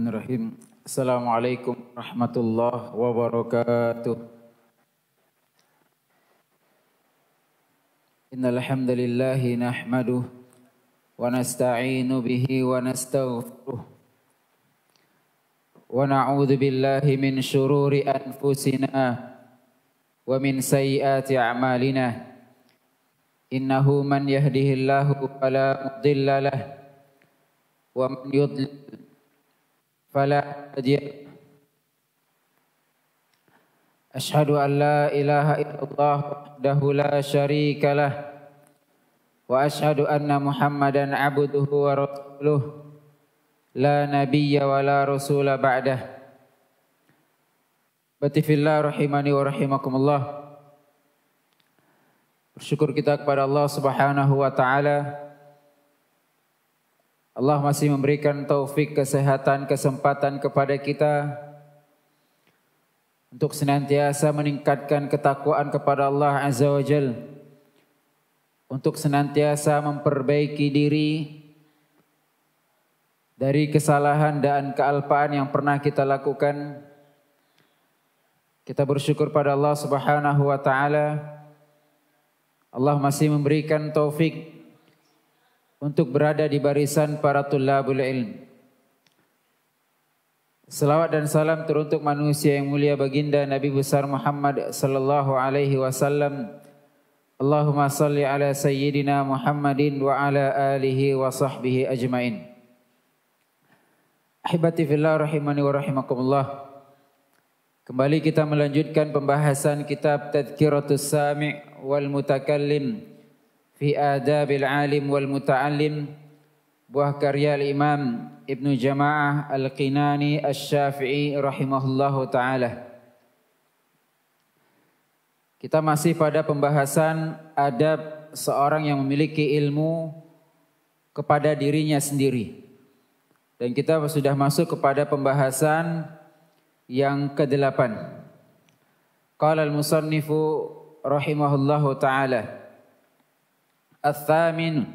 Bismillahirrahmanirrahim. Assalamualaikum warahmatullahi wabarakatuh. Innal hamdalillah nahmaduh wa nasta'inu bihi wa nastaghfiruh. Wa na'udzu billahi min shururi anfusina wa min sayyiati a'malina. Innahu man yahdihillahu fala mudilla lahu wa man yudlil فلا هادي أشهد أن لا إله إلا الله وحده لا شريك له وأشهد أن محمدا عبده ورسوله لا نبي ولا رسول بعده Bati fillah rahimani wa rahimakumullah Bersyukur kita kepada Allah subhanahu wa ta'ala Allah masih memberikan taufik, kesehatan, kesempatan kepada kita untuk senantiasa meningkatkan ketakwaan kepada Allah Azza wa Jal. Untuk senantiasa memperbaiki diri dari kesalahan dan kealpaan yang pernah kita lakukan. Kita bersyukur pada Allah Subhanahu wa taala. Allah masih memberikan taufik untuk berada di barisan para tulabul ilm. Selawat dan salam teruntuk manusia yang mulia baginda Nabi besar Muhammad sallallahu alaihi wasallam. Allahumma salli ala sayyidina Muhammadin wa ala alihi wa sahbihi ajmain. Ahibati fillah rahimani wa rahimakumullah. Kembali kita melanjutkan pembahasan kitab Tadhkiratus Sami' wal Mutakallim fi adabil alim wal muta'allim buah karya al Imam Ibnu Jamaah Al-Qinani al syafii rahimahullahu taala. Kita masih pada pembahasan adab seorang yang memiliki ilmu kepada dirinya sendiri. Dan kita sudah masuk kepada pembahasan yang ke-8. Qala al-musannifu rahimahullahu taala. Athamin.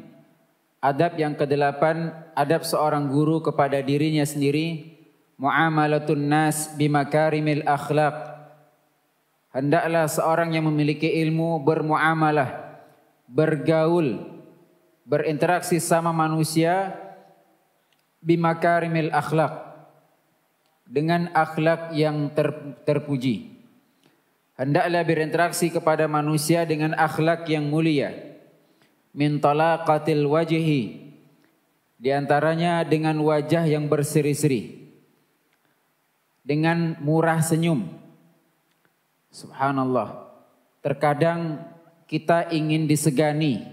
Adab yang kedelapan, adab seorang guru kepada dirinya sendiri, muamalatun nas bimakarimil akhlak. Hendaklah seorang yang memiliki ilmu bermuamalah, bergaul, berinteraksi sama manusia bimakarimil akhlak dengan akhlak yang ter, terpuji. Hendaklah berinteraksi kepada manusia dengan akhlak yang mulia min talaqatil wajhi di antaranya dengan wajah yang berseri-seri dengan murah senyum subhanallah terkadang kita ingin disegani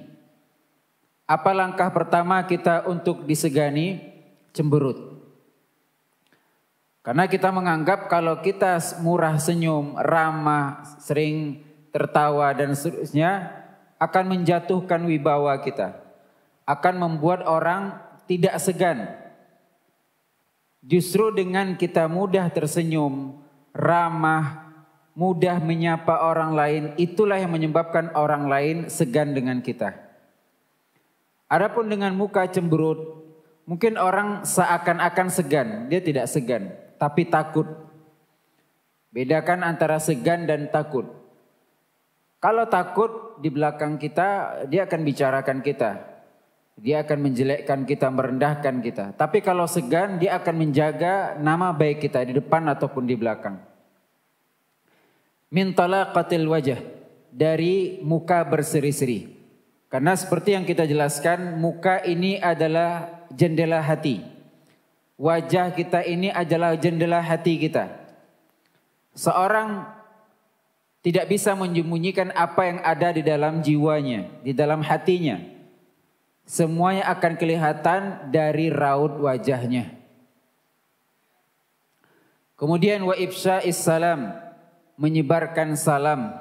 apa langkah pertama kita untuk disegani cemberut karena kita menganggap kalau kita murah senyum, ramah, sering tertawa dan seterusnya, akan menjatuhkan wibawa kita, akan membuat orang tidak segan. Justru dengan kita mudah tersenyum, ramah, mudah menyapa orang lain, itulah yang menyebabkan orang lain segan dengan kita. Adapun dengan muka cemberut, mungkin orang seakan-akan segan, dia tidak segan, tapi takut. Bedakan antara segan dan takut. Kalau takut di belakang kita, dia akan bicarakan kita. Dia akan menjelekkan kita, merendahkan kita. Tapi kalau segan, dia akan menjaga nama baik kita di depan ataupun di belakang. Mintalah qatil wajah dari muka berseri-seri. Karena seperti yang kita jelaskan, muka ini adalah jendela hati. Wajah kita ini adalah jendela hati kita. Seorang tidak bisa menyembunyikan apa yang ada di dalam jiwanya, di dalam hatinya. Semuanya akan kelihatan dari raut wajahnya. Kemudian wa is salam, menyebarkan salam.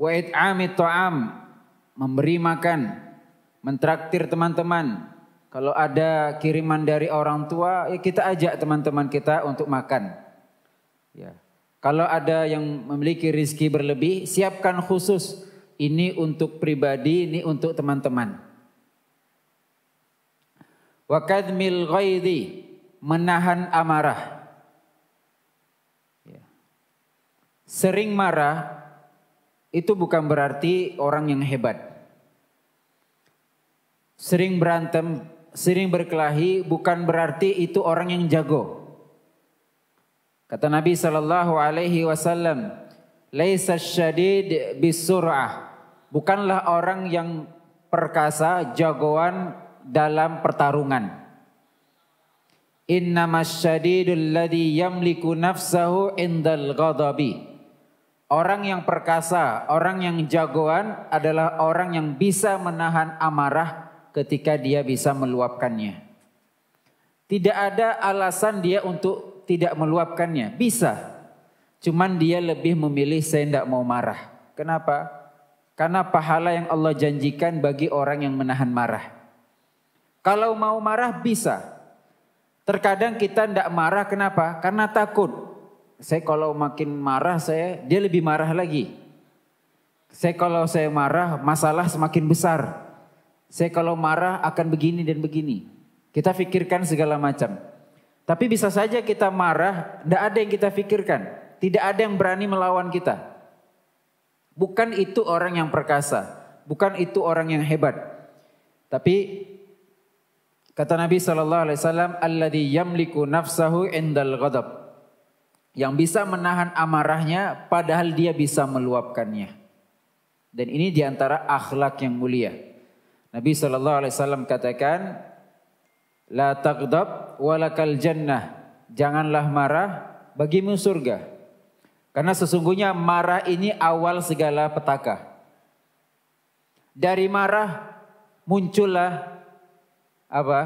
Wa it'ami ta'am, memberi makan, mentraktir teman-teman. Kalau ada kiriman dari orang tua, ya kita ajak teman-teman kita untuk makan. Ya. Kalau ada yang memiliki rizki berlebih, siapkan khusus. Ini untuk pribadi, ini untuk teman-teman. Wa ghaidi, menahan amarah. Ya. Sering marah itu bukan berarti orang yang hebat. Sering berantem, sering berkelahi bukan berarti itu orang yang jago. Kata Nabi sallallahu alaihi wasallam, "Laisa syadid bisur'ah." Bukanlah orang yang perkasa, jagoan dalam pertarungan. Innamasyadidul ladzi yamliku nafsahu indal ghadabi. Orang yang perkasa, orang yang jagoan adalah orang yang bisa menahan amarah ketika dia bisa meluapkannya. Tidak ada alasan dia untuk tidak meluapkannya? Bisa. Cuman dia lebih memilih saya tidak mau marah. Kenapa? Karena pahala yang Allah janjikan bagi orang yang menahan marah. Kalau mau marah bisa. Terkadang kita tidak marah kenapa? Karena takut. Saya kalau makin marah saya dia lebih marah lagi. Saya kalau saya marah masalah semakin besar. Saya kalau marah akan begini dan begini. Kita pikirkan segala macam. Tapi bisa saja kita marah, tidak ada yang kita pikirkan. Tidak ada yang berani melawan kita. Bukan itu orang yang perkasa. Bukan itu orang yang hebat. Tapi kata Nabi Shallallahu Alaihi Wasallam, "Alladhi yamliku nafsahu endal ghadab." Yang bisa menahan amarahnya padahal dia bisa meluapkannya. Dan ini diantara akhlak yang mulia. Nabi Shallallahu Alaihi Wasallam katakan, La taghdab walakal jannah. Janganlah marah bagimu surga. Karena sesungguhnya marah ini awal segala petaka. Dari marah muncullah apa?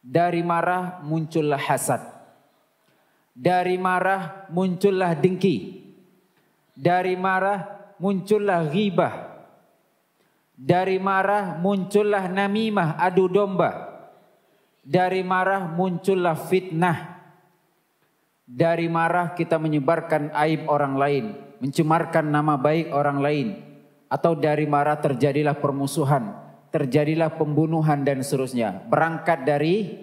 Dari marah muncullah hasad. Dari marah muncullah dengki. Dari marah muncullah ghibah. Dari marah muncullah namimah, adu domba. Dari marah muncullah fitnah. Dari marah kita menyebarkan aib orang lain, mencemarkan nama baik orang lain. Atau dari marah terjadilah permusuhan, terjadilah pembunuhan dan seterusnya. Berangkat dari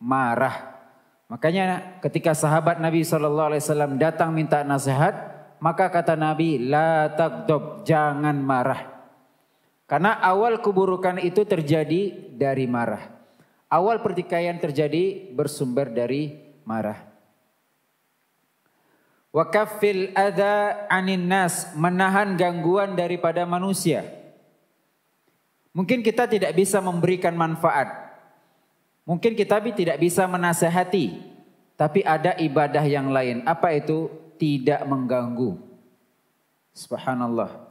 marah. Makanya ketika sahabat Nabi Shallallahu Alaihi Wasallam datang minta nasihat, maka kata Nabi, la takdob, jangan marah. Karena awal keburukan itu terjadi dari marah. Awal pertikaian terjadi bersumber dari marah. Wakafil ada anin nas menahan gangguan daripada manusia. Mungkin kita tidak bisa memberikan manfaat. Mungkin kita tidak bisa menasehati. Tapi ada ibadah yang lain. Apa itu? Tidak mengganggu. Subhanallah.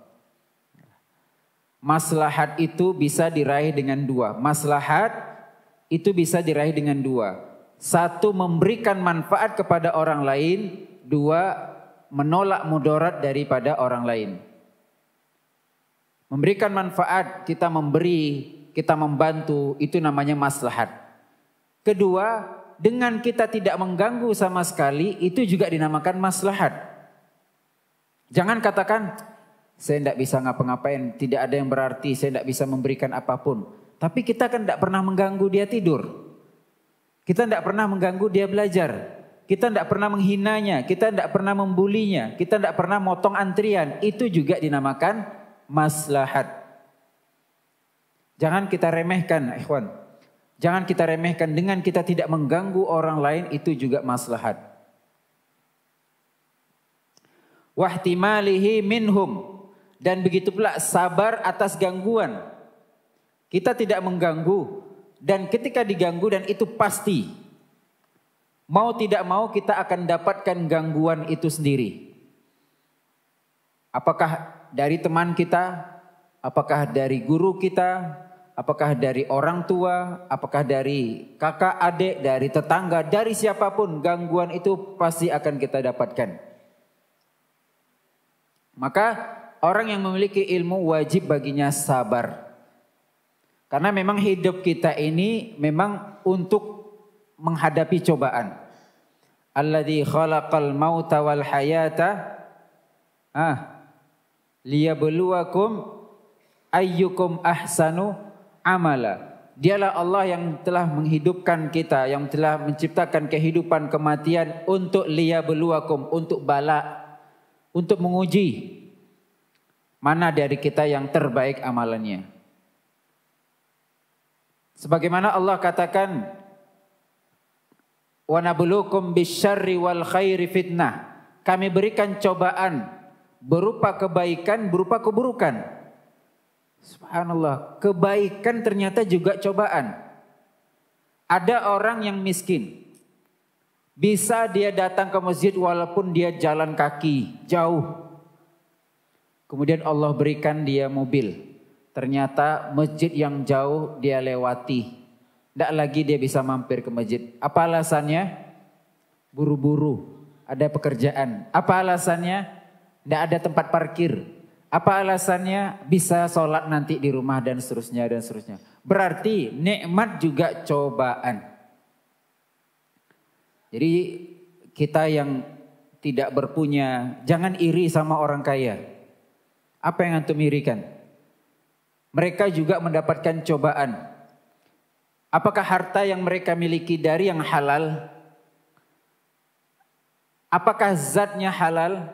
Maslahat itu bisa diraih dengan dua. Maslahat itu bisa diraih dengan dua. Satu memberikan manfaat kepada orang lain, dua menolak mudarat daripada orang lain. Memberikan manfaat, kita memberi, kita membantu, itu namanya maslahat. Kedua, dengan kita tidak mengganggu sama sekali, itu juga dinamakan maslahat. Jangan katakan saya tidak bisa ngapa-ngapain, tidak ada yang berarti, saya tidak bisa memberikan apapun. Tapi kita kan tidak pernah mengganggu dia tidur. Kita tidak pernah mengganggu dia belajar. Kita tidak pernah menghinanya, kita tidak pernah membulinya, kita tidak pernah motong antrian. Itu juga dinamakan maslahat. Jangan kita remehkan, ikhwan. Jangan kita remehkan dengan kita tidak mengganggu orang lain itu juga maslahat. Wahtimalihi minhum dan begitu pula sabar atas gangguan. Kita tidak mengganggu dan ketika diganggu dan itu pasti mau tidak mau kita akan dapatkan gangguan itu sendiri. Apakah dari teman kita, apakah dari guru kita, apakah dari orang tua, apakah dari kakak, adik, dari tetangga, dari siapapun gangguan itu pasti akan kita dapatkan. Maka Orang yang memiliki ilmu wajib baginya sabar. Karena memang hidup kita ini memang untuk menghadapi cobaan. Alladhi khalaqal mauta wal hayata ah liyabluwakum ayyukum ahsanu amala. Dialah Allah yang telah menghidupkan kita, yang telah menciptakan kehidupan kematian untuk liyabluwakum, untuk bala, untuk menguji. Mana dari kita yang terbaik amalannya? Sebagaimana Allah katakan, "Wa nabluukum bisyarri wal khairi fitnah." Kami berikan cobaan berupa kebaikan, berupa keburukan. Subhanallah, kebaikan ternyata juga cobaan. Ada orang yang miskin, bisa dia datang ke masjid walaupun dia jalan kaki jauh. Kemudian Allah berikan dia mobil. Ternyata masjid yang jauh dia lewati. Tidak lagi dia bisa mampir ke masjid. Apa alasannya? Buru-buru, ada pekerjaan. Apa alasannya? Tidak ada tempat parkir. Apa alasannya? Bisa sholat nanti di rumah dan seterusnya dan seterusnya. Berarti nikmat juga cobaan. Jadi kita yang tidak berpunya, jangan iri sama orang kaya. Apa yang antum irikan? Mereka juga mendapatkan cobaan. Apakah harta yang mereka miliki dari yang halal? Apakah zatnya halal?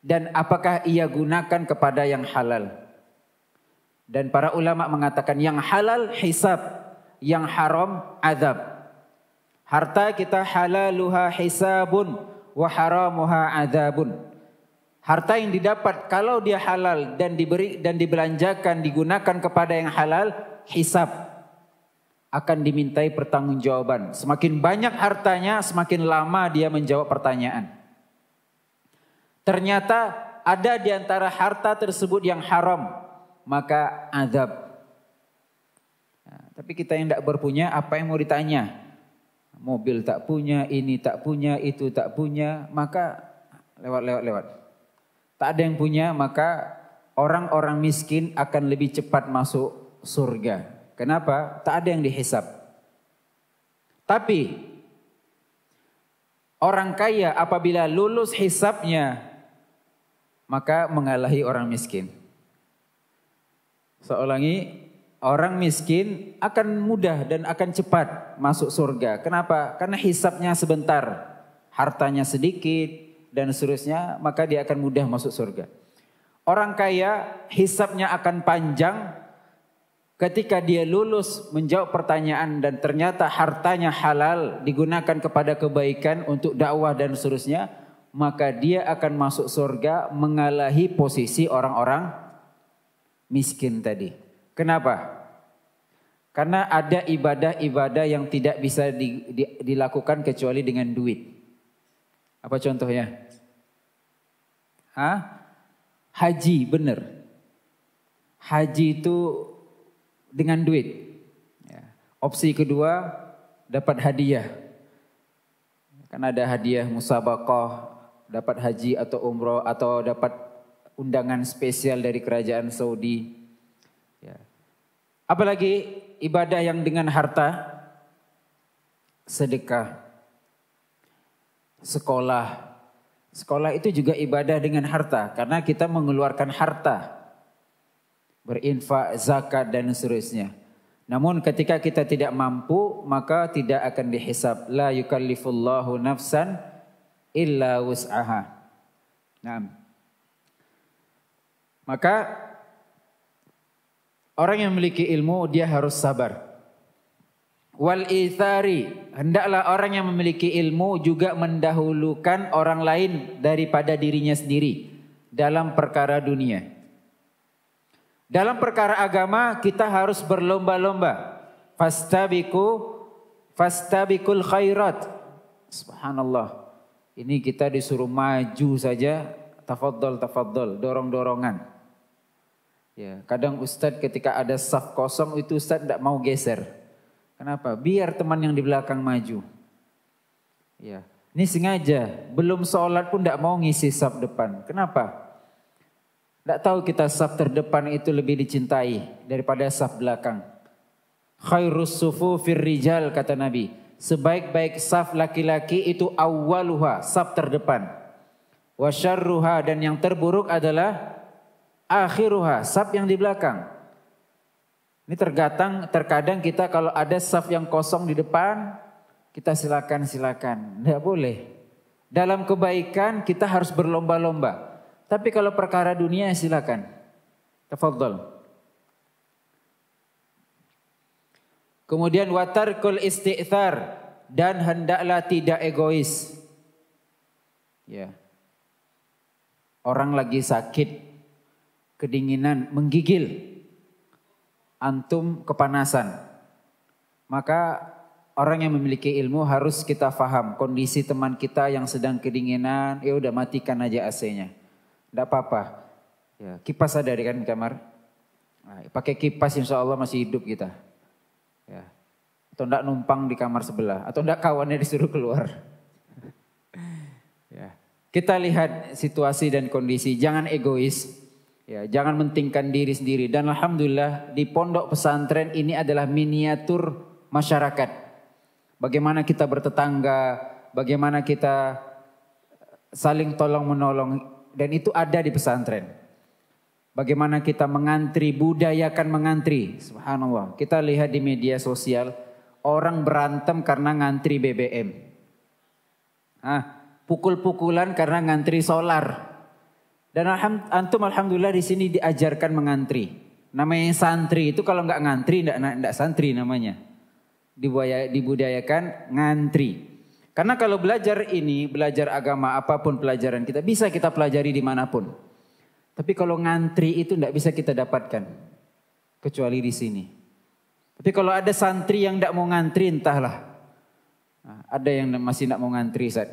Dan apakah ia gunakan kepada yang halal? Dan para ulama mengatakan yang halal hisab, yang haram azab. Harta kita halaluha hisabun wa haramuha azabun harta yang didapat kalau dia halal dan diberi dan dibelanjakan digunakan kepada yang halal hisap akan dimintai pertanggungjawaban semakin banyak hartanya semakin lama dia menjawab pertanyaan ternyata ada di antara harta tersebut yang haram maka azab nah, tapi kita yang tidak berpunya apa yang mau ditanya mobil tak punya ini tak punya itu tak punya maka lewat lewat lewat tak ada yang punya maka orang-orang miskin akan lebih cepat masuk surga. Kenapa? Tak ada yang dihisap. Tapi orang kaya apabila lulus hisapnya maka mengalahi orang miskin. Seolangi orang miskin akan mudah dan akan cepat masuk surga. Kenapa? Karena hisapnya sebentar, hartanya sedikit, dan seterusnya, maka dia akan mudah masuk surga. Orang kaya hisapnya akan panjang ketika dia lulus menjawab pertanyaan dan ternyata hartanya halal digunakan kepada kebaikan untuk dakwah dan seterusnya, maka dia akan masuk surga mengalahi posisi orang-orang miskin tadi. Kenapa? Karena ada ibadah-ibadah yang tidak bisa di, di, dilakukan kecuali dengan duit. Apa contohnya? Hah? Haji, benar. Haji itu dengan duit. Ya. Opsi kedua, dapat hadiah. Karena ada hadiah musabakoh, dapat haji atau umroh, atau dapat undangan spesial dari kerajaan Saudi. Ya. Apalagi ibadah yang dengan harta, sedekah sekolah. Sekolah itu juga ibadah dengan harta karena kita mengeluarkan harta. Berinfak, zakat dan seterusnya. Namun ketika kita tidak mampu maka tidak akan dihisab. La yukallifullahu nafsan illa wus'aha. Nah. Maka orang yang memiliki ilmu dia harus sabar wal ithari hendaklah orang yang memiliki ilmu juga mendahulukan orang lain daripada dirinya sendiri dalam perkara dunia. Dalam perkara agama kita harus berlomba-lomba. Fastabiqu fastabiqul khairat. Subhanallah. Ini kita disuruh maju saja, tafadhol tafadhol, dorong-dorongan. Ya, kadang ustadz ketika ada saf kosong itu ustadz tidak mau geser. Kenapa? Biar teman yang di belakang maju. Ya. Ini sengaja, belum sholat pun tidak mau ngisi sab depan. Kenapa? Tidak tahu kita sab terdepan itu lebih dicintai daripada sab belakang. Khairus sufu firrijal kata Nabi. Sebaik-baik saf laki-laki itu awaluha, saf terdepan. Wasyarruha dan yang terburuk adalah akhiruha, saf yang di belakang. Ini tergatang, terkadang kita kalau ada saf yang kosong di depan, kita silakan silakan. Tidak boleh. Dalam kebaikan kita harus berlomba-lomba. Tapi kalau perkara dunia silakan. Tafadhol. Kemudian watarkul istighfar dan hendaklah tidak egois. Ya. Orang lagi sakit, kedinginan, menggigil antum kepanasan. Maka orang yang memiliki ilmu harus kita faham kondisi teman kita yang sedang kedinginan, ya udah matikan aja AC-nya. Tidak apa-apa. Ya, kipas ada di kan di kamar. Nah, pakai kipas insya Allah masih hidup kita. Ya. Atau enggak numpang di kamar sebelah. Atau enggak kawannya disuruh keluar. Ya. Kita lihat situasi dan kondisi. Jangan egois. Ya, jangan mentingkan diri sendiri dan alhamdulillah di pondok pesantren ini adalah miniatur masyarakat. Bagaimana kita bertetangga, bagaimana kita eh, saling tolong menolong dan itu ada di pesantren. Bagaimana kita mengantri, budaya budayakan mengantri. Subhanallah. Kita lihat di media sosial orang berantem karena ngantri BBM. Ah, pukul-pukulan karena ngantri solar. Dan alham, antum alhamdulillah di sini diajarkan mengantri. Namanya santri itu kalau nggak ngantri tidak santri namanya. Dibuaya, dibudayakan ngantri. Karena kalau belajar ini, belajar agama apapun pelajaran kita bisa kita pelajari dimanapun. Tapi kalau ngantri itu tidak bisa kita dapatkan kecuali di sini. Tapi kalau ada santri yang tidak mau ngantri entahlah. Nah, ada yang masih tidak mau ngantri saat.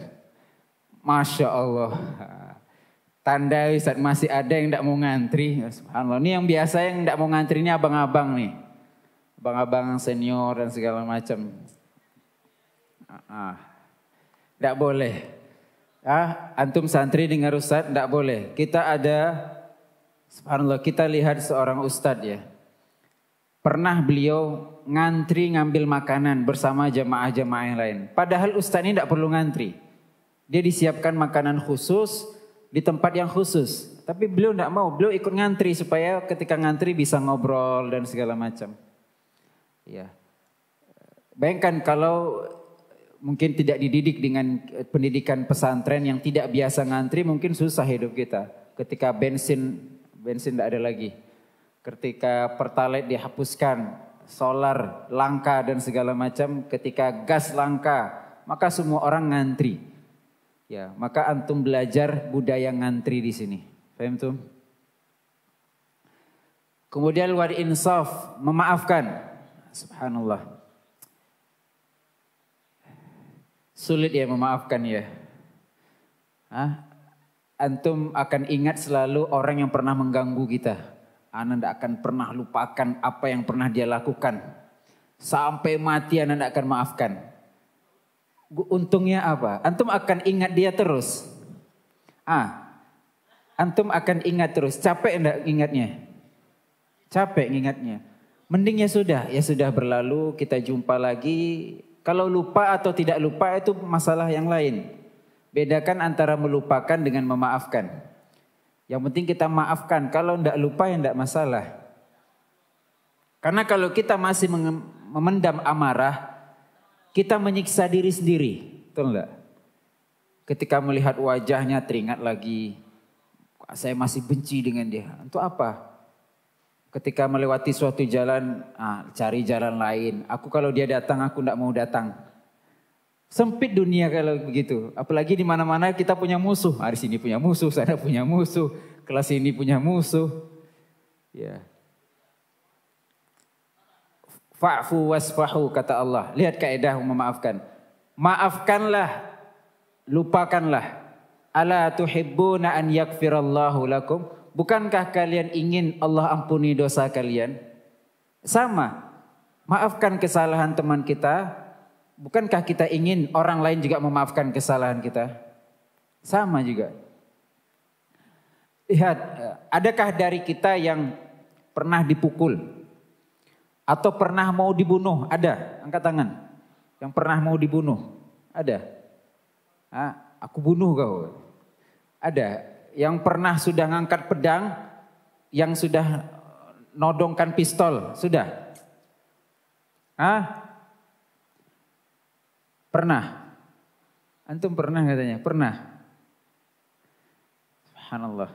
Masya Allah. Tanda Ustaz masih ada yang tidak mau ngantri. Ya, subhanallah. Ini yang biasa yang tidak mau ngantri ini abang-abang nih. Abang-abang senior dan segala macam. Ah, tidak ah. boleh. Ah, antum santri dengar ustaz tidak boleh. Kita ada subhanallah kita lihat seorang ustaz ya. Pernah beliau ngantri ngambil makanan bersama jemaah jemaah yang lain. Padahal ustaz ini tidak perlu ngantri. Dia disiapkan makanan khusus, di tempat yang khusus. Tapi beliau tidak mau, beliau ikut ngantri supaya ketika ngantri bisa ngobrol dan segala macam. Ya. Bayangkan kalau mungkin tidak dididik dengan eh, pendidikan pesantren yang tidak biasa ngantri mungkin susah hidup kita. Ketika bensin bensin tidak ada lagi. Ketika pertalite dihapuskan, solar langka dan segala macam, ketika gas langka, maka semua orang ngantri. Ya, maka antum belajar budaya ngantri di sini. Paham tuh? Kemudian wal insaf, memaafkan. Subhanallah. Sulit ya memaafkan ya. Hah? Antum akan ingat selalu orang yang pernah mengganggu kita. Anda tidak akan pernah lupakan apa yang pernah dia lakukan. Sampai mati Anda tidak akan maafkan untungnya apa? Antum akan ingat dia terus. Ah, antum akan ingat terus. Capek enggak ingatnya? Capek ingatnya. Mending ya sudah, ya sudah berlalu, kita jumpa lagi. Kalau lupa atau tidak lupa itu masalah yang lain. Bedakan antara melupakan dengan memaafkan. Yang penting kita maafkan. Kalau enggak lupa ya enggak masalah. Karena kalau kita masih memendam amarah, kita menyiksa diri sendiri. Betul enggak? Ketika melihat wajahnya teringat lagi. Saya masih benci dengan dia. Untuk apa? Ketika melewati suatu jalan, ah, cari jalan lain. Aku kalau dia datang, aku tidak mau datang. Sempit dunia kalau begitu. Apalagi di mana-mana kita punya musuh. Hari ah, sini punya musuh, saya punya musuh. Kelas ini punya musuh. Ya. Yeah. Fa'fu wasfahu kata Allah. Lihat kaidah memaafkan. Maafkanlah, lupakanlah. Ala tuhibbuna an yakfirallahu lakum. Bukankah kalian ingin Allah ampuni dosa kalian? Sama. Maafkan kesalahan teman kita. Bukankah kita ingin orang lain juga memaafkan kesalahan kita? Sama juga. Lihat, eh, adakah dari kita yang pernah dipukul? Atau pernah mau dibunuh? Ada, angkat tangan. Yang pernah mau dibunuh? Ada. Ah, aku bunuh kau. Ada. Yang pernah sudah ngangkat pedang, yang sudah nodongkan pistol, sudah? Ah? Pernah. Antum pernah katanya, pernah. Subhanallah.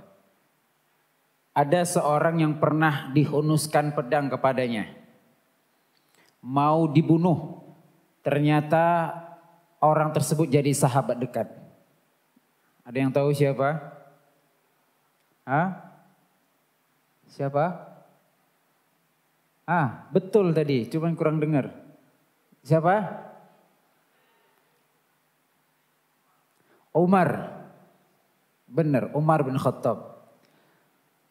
Ada seorang yang pernah dihunuskan pedang kepadanya mau dibunuh. Ternyata orang tersebut jadi sahabat dekat. Ada yang tahu siapa? Hah? Siapa? Ah, betul tadi, cuman kurang dengar. Siapa? Umar. Benar, Umar bin Khattab.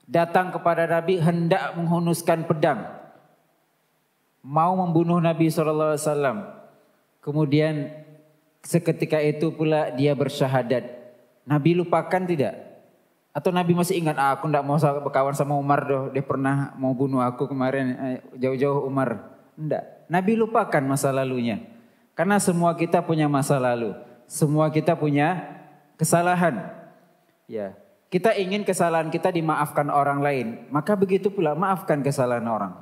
Datang kepada Nabi hendak menghunuskan pedang mau membunuh Nabi saw. Kemudian seketika itu pula dia bersyahadat. Nabi lupakan tidak? Atau Nabi masih ingat ah, aku tidak mau berkawan sama Umar doh, dia pernah mau bunuh aku kemarin eh, jauh-jauh Umar. Tidak. Nabi lupakan masa lalunya. Karena semua kita punya masa lalu. Semua kita punya kesalahan. Ya. Kita ingin kesalahan kita dimaafkan orang lain. Maka begitu pula maafkan kesalahan orang.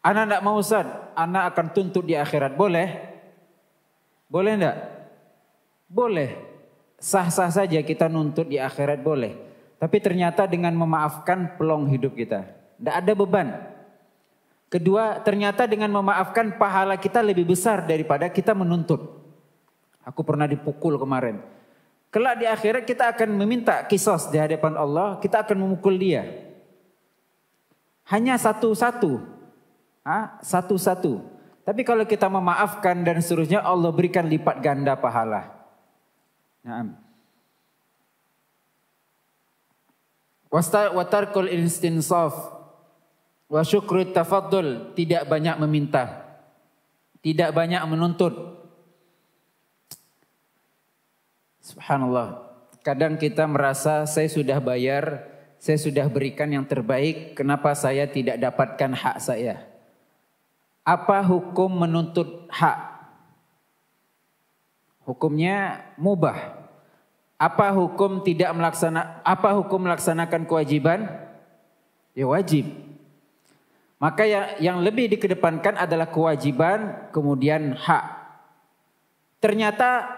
Anak tidak mau Ustaz, anak akan tuntut di akhirat. Boleh? Boleh enggak? Boleh. Sah-sah saja kita nuntut di akhirat boleh. Tapi ternyata dengan memaafkan pelong hidup kita. Tidak ada beban. Kedua, ternyata dengan memaafkan pahala kita lebih besar daripada kita menuntut. Aku pernah dipukul kemarin. Kelak di akhirat kita akan meminta kisos di hadapan Allah, kita akan memukul dia. Hanya satu-satu satu-satu. Tapi kalau kita memaafkan dan seterusnya Allah berikan lipat ganda pahala. Naam. Watarkul instinsaf wa tafaddul tidak banyak meminta. Tidak banyak menuntut. Subhanallah. Kadang kita merasa saya sudah bayar, saya sudah berikan yang terbaik, kenapa saya tidak dapatkan hak saya? Apa hukum menuntut hak? Hukumnya mubah. Apa hukum tidak melaksana apa hukum melaksanakan kewajiban? Ya wajib. Maka yang, yang lebih dikedepankan adalah kewajiban kemudian hak. Ternyata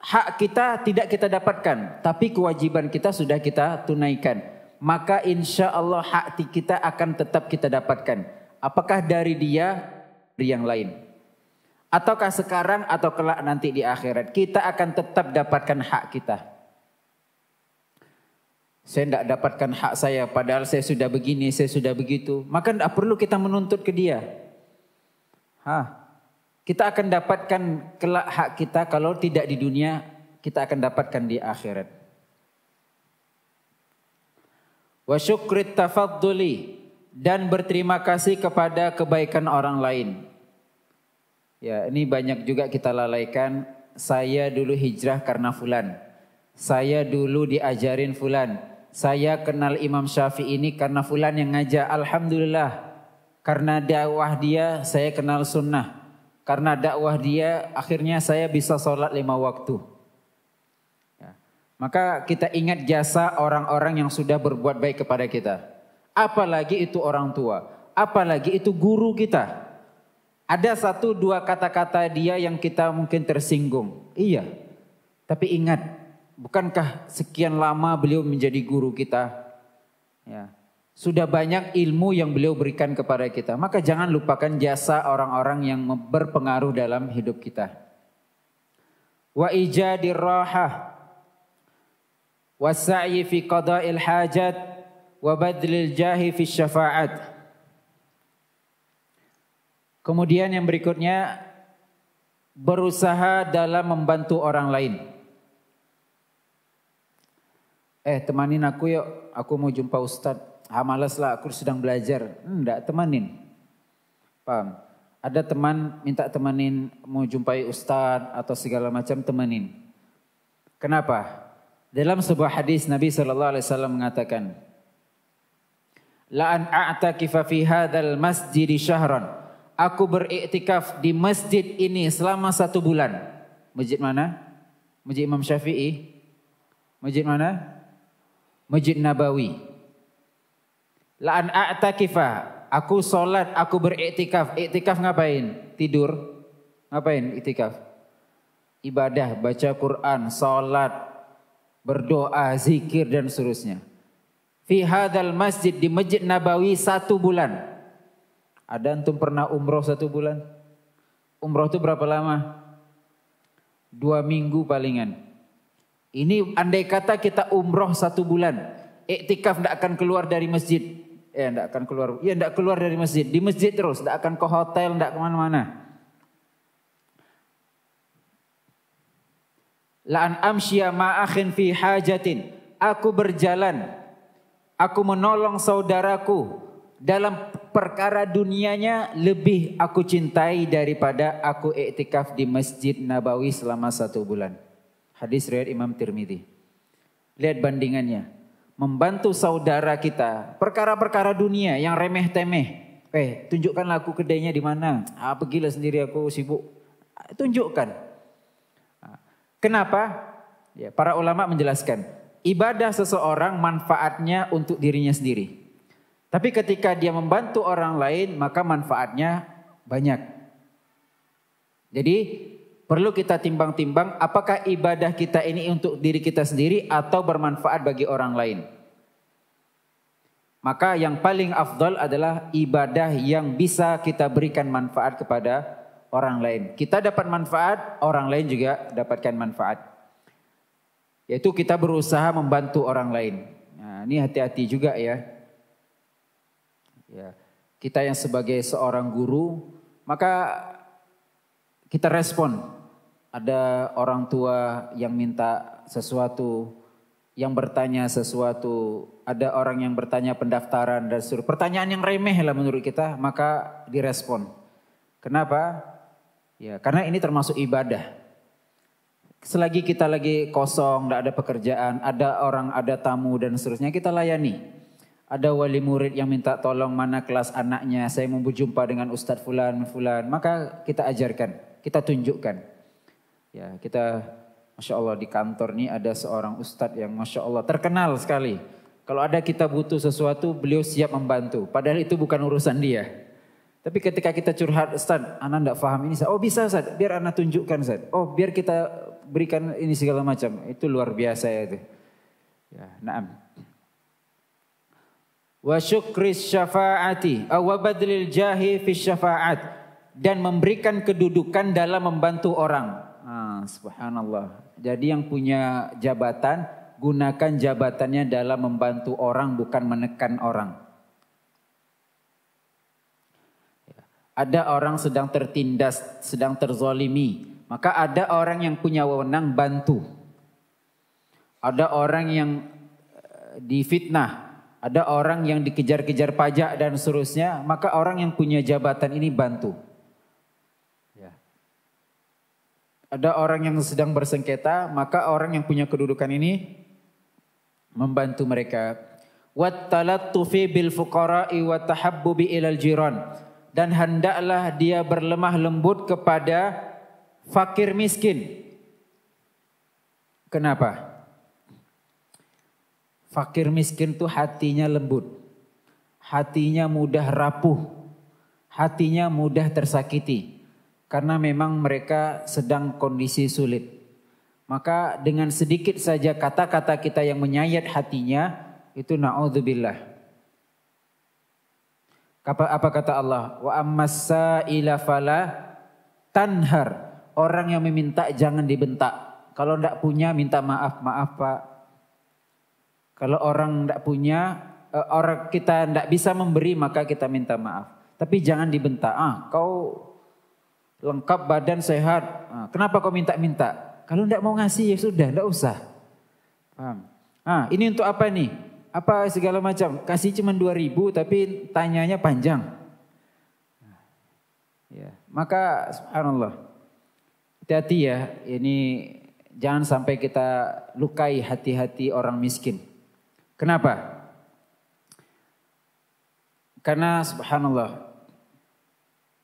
hak kita tidak kita dapatkan, tapi kewajiban kita sudah kita tunaikan. Maka insya Allah hak kita akan tetap kita dapatkan. Apakah dari dia dari yang lain. Ataukah sekarang atau kelak nanti di akhirat kita akan tetap dapatkan hak kita. Saya tidak dapatkan hak saya padahal saya sudah begini, saya sudah begitu. Maka tidak perlu kita menuntut ke dia. Hah. Kita akan dapatkan kelak hak kita kalau tidak di dunia kita akan dapatkan di akhirat. Wa syukrit tafadduli dan berterima kasih kepada kebaikan orang lain. Ya, ini banyak juga kita lalaikan. Saya dulu hijrah karena fulan. Saya dulu diajarin fulan. Saya kenal Imam Syafi'i ini karena fulan yang ngajak. Alhamdulillah. Karena dakwah dia saya kenal sunnah. Karena dakwah dia akhirnya saya bisa sholat lima waktu. Ya. Maka kita ingat jasa orang-orang yang sudah berbuat baik kepada kita. Apalagi itu orang tua. Apalagi itu guru kita ada satu dua kata-kata dia yang kita mungkin tersinggung. Iya. Tapi ingat, bukankah sekian lama beliau menjadi guru kita? Ya. Sudah banyak ilmu yang beliau berikan kepada kita. Maka jangan lupakan jasa orang-orang yang berpengaruh dalam hidup kita. Wa ijadir rahah wa sa'yi fi qada'il hajat wa badlil jahi fi syafa'at. Kemudian yang berikutnya berusaha dalam membantu orang lain. Eh temanin aku yuk, aku mau jumpa Ustad. Ah malas lah aku sedang belajar. Enggak hmm, temanin. Paham? Ada teman minta temanin mau jumpai Ustad atau segala macam temanin. Kenapa? Dalam sebuah hadis Nabi Shallallahu Alaihi Wasallam mengatakan, "La an a'ta fi hadzal masjid syahran." aku beriktikaf di masjid ini selama satu bulan. Masjid mana? Masjid Imam Syafi'i. Masjid mana? Masjid Nabawi. La'an a'takifa. Aku solat, aku beriktikaf. Iktikaf ngapain? Tidur. Ngapain iktikaf? Ibadah, baca Quran, solat, berdoa, zikir dan seterusnya. Fi hadal masjid di Masjid Nabawi satu bulan. Ada antum pernah umroh satu bulan? Umroh itu berapa lama? Dua minggu palingan. Ini andai kata kita umroh satu bulan. Iktikaf tidak akan keluar dari masjid. Ya tidak akan keluar. Ya tidak keluar dari masjid. Di masjid terus. Tidak akan ke hotel, tidak kemana-mana. La'an amsya ma'akhin fi hajatin. Aku berjalan. Aku menolong saudaraku dalam perkara dunianya lebih aku cintai daripada aku iktikaf di Masjid Nabawi selama satu bulan. Hadis riwayat Imam Tirmidzi. Lihat bandingannya. Membantu saudara kita, perkara-perkara dunia yang remeh-temeh. Eh, tunjukkanlah aku kedainya di mana. Ah, pergilah sendiri aku sibuk. Ah, tunjukkan. Ah, kenapa? Ya, para ulama menjelaskan, ibadah seseorang manfaatnya untuk dirinya sendiri. Tapi ketika dia membantu orang lain maka manfaatnya banyak. Jadi perlu kita timbang-timbang apakah ibadah kita ini untuk diri kita sendiri atau bermanfaat bagi orang lain. Maka yang paling afdol adalah ibadah yang bisa kita berikan manfaat kepada orang lain. Kita dapat manfaat, orang lain juga dapatkan manfaat. Yaitu kita berusaha membantu orang lain. Nah, ini hati-hati juga ya ya kita yang sebagai seorang guru maka kita respon ada orang tua yang minta sesuatu yang bertanya sesuatu ada orang yang bertanya pendaftaran dan suruh pertanyaan yang remeh lah menurut kita maka direspon kenapa ya karena ini termasuk ibadah selagi kita lagi kosong tidak ada pekerjaan ada orang ada tamu dan seterusnya kita layani ada wali murid yang minta tolong mana kelas anaknya, saya mau berjumpa dengan Ustadz Fulan, Fulan, maka kita ajarkan, kita tunjukkan. Ya, kita, Masya Allah di kantor ini ada seorang Ustadz yang Masya Allah terkenal sekali. Kalau ada kita butuh sesuatu, beliau siap membantu. Padahal itu bukan urusan dia. Tapi ketika kita curhat, Ustaz, anak tidak faham ini. Oh bisa Ustaz, biar anak tunjukkan Ustaz. Oh biar kita berikan ini segala macam. Itu luar biasa ya itu. Ya, naam wa syukris syafaati aw badlil jahi fi syafaat dan memberikan kedudukan dalam membantu orang. Ah, subhanallah. Jadi yang punya jabatan gunakan jabatannya dalam membantu orang bukan menekan orang. Ada orang sedang tertindas, sedang terzolimi. Maka ada orang yang punya wewenang bantu. Ada orang yang eh, difitnah, ada orang yang dikejar-kejar pajak dan seterusnya, maka orang yang punya jabatan ini bantu. Ya. Ada orang yang sedang bersengketa, maka orang yang punya kedudukan ini membantu mereka. Wattalattufi bil fuqara'i wa tahabbubi ilal jiran. Dan hendaklah dia berlemah lembut kepada fakir miskin. Kenapa? Fakir miskin itu hatinya lembut. Hatinya mudah rapuh. Hatinya mudah tersakiti. Karena memang mereka sedang kondisi sulit. Maka dengan sedikit saja kata-kata kita yang menyayat hatinya itu naudzubillah. Apa, apa kata Allah? Wa ammasa ila fala tanhar. Orang yang meminta jangan dibentak. Kalau tidak punya minta maaf, maaf Pak kalau orang tidak punya, eh, orang kita tidak bisa memberi maka kita minta maaf. Tapi jangan dibentak. Ah, kau lengkap badan sehat. Ah, kenapa kau minta-minta? Kalau tidak mau ngasih ya sudah, tidak usah. Paham? Ah, ini untuk apa nih? Apa segala macam? Kasih cuma 2000 tapi tanyanya panjang. Ya, maka allah, Hati-hati ya, ini jangan sampai kita lukai hati-hati orang miskin. Kenapa? Karena subhanallah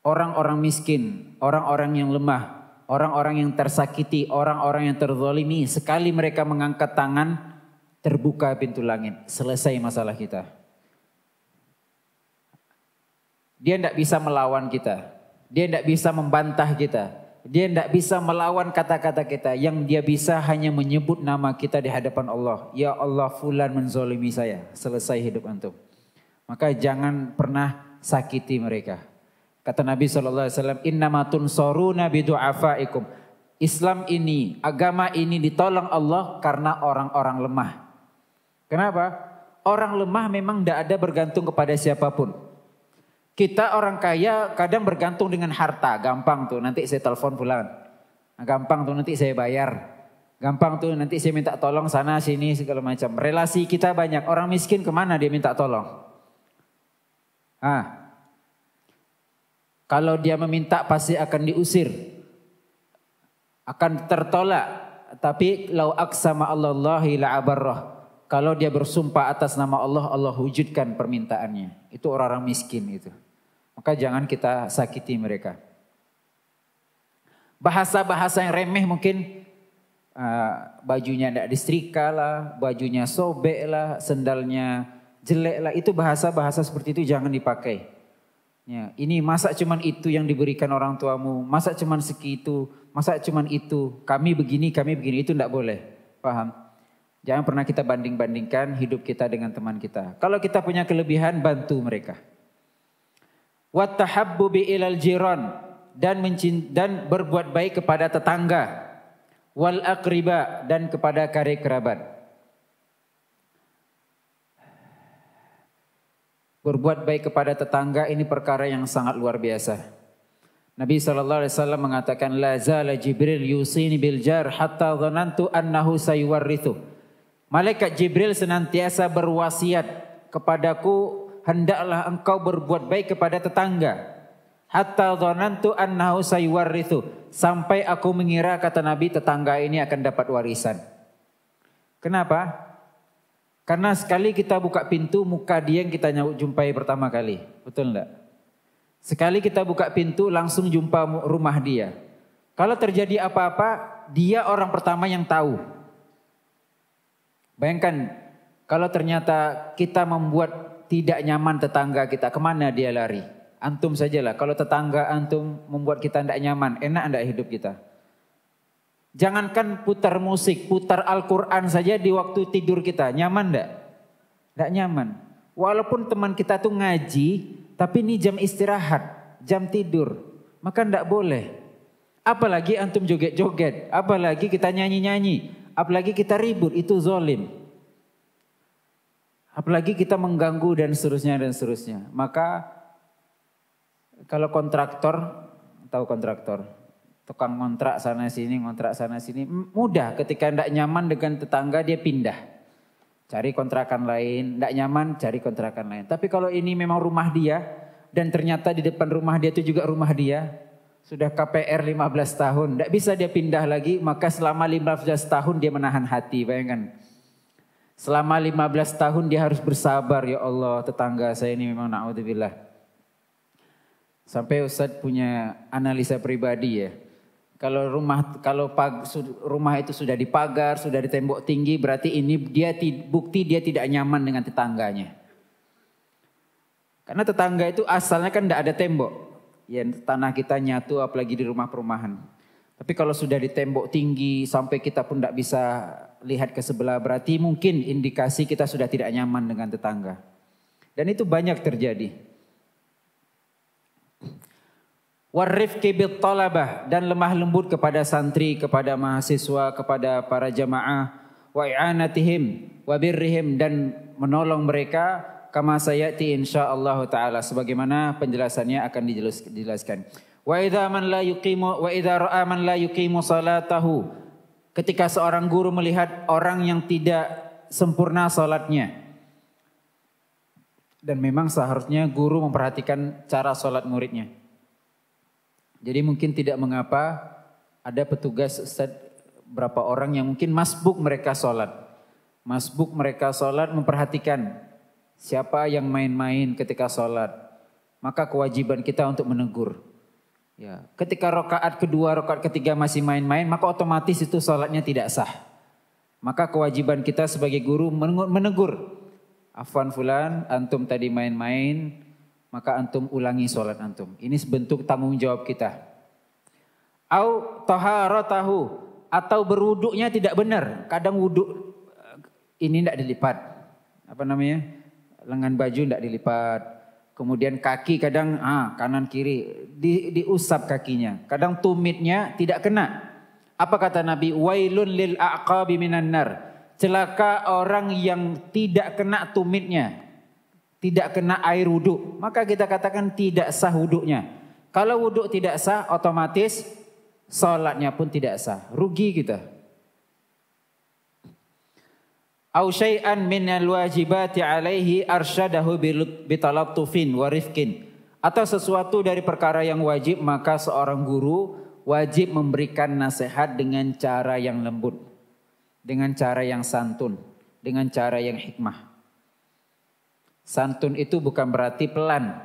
orang-orang miskin, orang-orang yang lemah, orang-orang yang tersakiti, orang-orang yang terzolimi, sekali mereka mengangkat tangan, terbuka pintu langit, selesai masalah kita. Dia tidak bisa melawan kita, dia tidak bisa membantah kita, dia tidak bisa melawan kata-kata kita. Yang dia bisa hanya menyebut nama kita di hadapan Allah. Ya Allah fulan menzolimi saya. Selesai hidup antum. Maka jangan pernah sakiti mereka. Kata Nabi SAW, Innamatun soruna bidu'afaikum. Islam ini, agama ini ditolong Allah karena orang-orang lemah. Kenapa? Orang lemah memang tidak ada bergantung kepada siapapun. Kita orang kaya kadang bergantung dengan harta, gampang tuh nanti saya telepon pulang. Nah, gampang tuh nanti saya bayar. Gampang tuh nanti saya minta tolong sana sini segala macam. Relasi kita banyak. Orang miskin kemana dia minta tolong? Ah. Kalau dia meminta pasti akan diusir. Akan tertolak. Tapi lau aksama Allah la abarrah. Kalau dia bersumpah atas nama Allah, Allah wujudkan permintaannya. Itu orang-orang miskin itu. Maka jangan kita sakiti mereka. Bahasa-bahasa yang remeh mungkin uh, bajunya tidak distrika lah, bajunya sobek lah, sendalnya jelek lah. Itu bahasa-bahasa seperti itu jangan dipakai. Ya, ini masa cuman itu yang diberikan orang tuamu, masa cuman segitu, masa cuman itu, kami begini, kami begini, itu tidak boleh. Paham? Jangan pernah kita banding-bandingkan hidup kita dengan teman kita. Kalau kita punya kelebihan, bantu mereka wa tahabbubi ilal jiran dan dan berbuat baik kepada tetangga wal akriba dan kepada karib kerabat. Berbuat baik kepada tetangga ini perkara yang sangat luar biasa. Nabi sallallahu alaihi wasallam mengatakan la zala Jibril yusini bil jar hatta dhanantu annahu sayuwarrithu. Malaikat Jibril senantiasa berwasiat kepadaku hendaklah engkau berbuat baik kepada tetangga. Hatta dhanantu annahu sayuwarithu. Sampai aku mengira kata Nabi tetangga ini akan dapat warisan. Kenapa? Karena sekali kita buka pintu muka dia yang kita jumpai pertama kali. Betul enggak? Sekali kita buka pintu langsung jumpa rumah dia. Kalau terjadi apa-apa, dia orang pertama yang tahu. Bayangkan kalau ternyata kita membuat tidak nyaman tetangga kita, kemana dia lari? Antum sajalah, kalau tetangga antum membuat kita tidak nyaman, enak tidak hidup kita? Jangankan putar musik, putar Al-Quran saja di waktu tidur kita, nyaman tidak? Tidak nyaman. Walaupun teman kita tuh ngaji, tapi ini jam istirahat, jam tidur, maka tidak boleh. Apalagi antum joget-joget, apalagi kita nyanyi-nyanyi, apalagi kita ribut, itu zolim. Apalagi kita mengganggu dan seterusnya dan seterusnya. Maka kalau kontraktor, tahu kontraktor, tukang kontrak sana sini, kontrak sana sini, mudah ketika tidak nyaman dengan tetangga dia pindah. Cari kontrakan lain, tidak nyaman cari kontrakan lain. Tapi kalau ini memang rumah dia dan ternyata di depan rumah dia itu juga rumah dia, sudah KPR 15 tahun, tidak bisa dia pindah lagi, maka selama 15 tahun dia menahan hati, bayangkan Selama 15 tahun dia harus bersabar ya Allah tetangga saya ini memang na'udzubillah. Sampai Ustadz punya analisa pribadi ya. Kalau rumah kalau pag, rumah itu sudah dipagar, sudah ditembok tinggi berarti ini dia bukti dia tidak nyaman dengan tetangganya. Karena tetangga itu asalnya kan tidak ada tembok. Ya tanah kita nyatu apalagi di rumah perumahan. Tapi kalau sudah ditembok tinggi sampai kita pun tidak bisa lihat ke sebelah berarti mungkin indikasi kita sudah tidak nyaman dengan tetangga. Dan itu banyak terjadi. Warifki bil talabah dan lemah lembut kepada santri, kepada mahasiswa, kepada para jamaah, wa i'anatihim wa birrihim dan menolong mereka kama sayati insyaallah taala sebagaimana penjelasannya akan dijelaskan. Wa idza man la yuqimu wa idza ra'a man la yuqimu salatahu ketika seorang guru melihat orang yang tidak sempurna sholatnya. Dan memang seharusnya guru memperhatikan cara sholat muridnya. Jadi mungkin tidak mengapa ada petugas set berapa orang yang mungkin masbuk mereka sholat. Masbuk mereka sholat memperhatikan siapa yang main-main ketika sholat. Maka kewajiban kita untuk menegur. Ya, ketika rokaat kedua, rokaat ketiga masih main-main, maka otomatis itu sholatnya tidak sah. Maka kewajiban kita sebagai guru menegur. Afwan fulan, antum tadi main-main, maka antum ulangi sholat antum. Ini bentuk tanggung jawab kita. Au taharatahu atau berwuduknya tidak benar. Kadang wuduk eh, ini tidak dilipat. Apa namanya? Lengan baju tidak dilipat. Kemudian kaki kadang ah, kanan kiri di, diusap kakinya. Kadang tumitnya tidak kena. Apa kata Nabi? Wailun lil aqabi minan nar. Celaka orang yang tidak kena tumitnya. Tidak kena air wudhu. Maka kita katakan tidak sah wudhunya. Kalau wudhu tidak sah otomatis sholatnya pun tidak sah. Rugi kita au syai'an minal wajibati alaihi arsyadahu bitalattufin wa warifkin. atau sesuatu dari perkara yang wajib maka seorang guru wajib memberikan nasihat dengan cara yang lembut dengan cara yang santun dengan cara yang hikmah santun itu bukan berarti pelan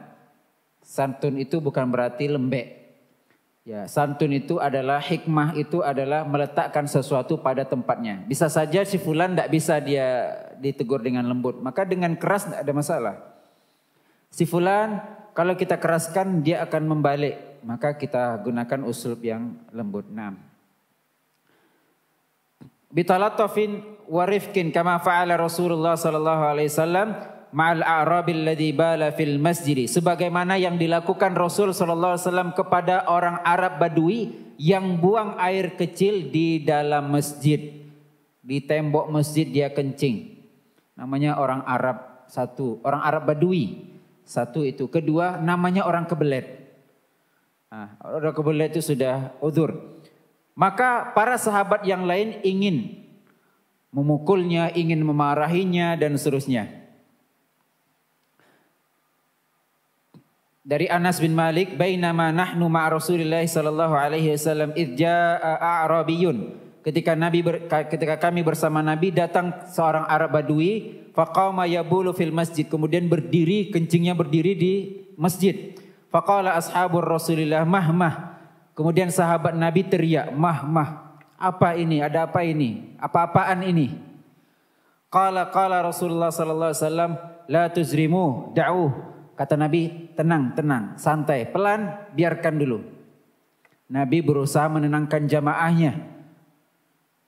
santun itu bukan berarti lembek Ya, santun itu adalah hikmah itu adalah meletakkan sesuatu pada tempatnya. Bisa saja si fulan tidak bisa dia ditegur dengan lembut, maka dengan keras tidak ada masalah. Si fulan kalau kita keraskan dia akan membalik, maka kita gunakan usul yang lembut. Nah. bitalatofin warifkin kama fa'ala Rasulullah sallallahu alaihi wasallam ma'al a'rabil bala fil masjid sebagaimana yang dilakukan Rasul sallallahu alaihi wasallam kepada orang Arab Badui yang buang air kecil di dalam masjid di tembok masjid dia kencing namanya orang Arab satu orang Arab Badui satu itu kedua namanya orang kebelet nah, orang kebelet itu sudah udzur maka para sahabat yang lain ingin memukulnya ingin memarahinya dan seterusnya dari Anas bin Malik bainama nahnu ma Rasulillah sallallahu alaihi wasallam idja a'rabiyun ketika Nabi ber, ketika kami bersama Nabi datang seorang Arab Badui faqama yabulu fil masjid kemudian berdiri kencingnya berdiri di masjid faqala ashabur Rasulillah mahmah kemudian sahabat Nabi teriak mahmah apa ini ada apa ini apa-apaan ini qala qala Rasulullah sallallahu alaihi wasallam la tuzrimu da'uh Kata Nabi, tenang, tenang, santai, pelan, biarkan dulu. Nabi berusaha menenangkan jamaahnya.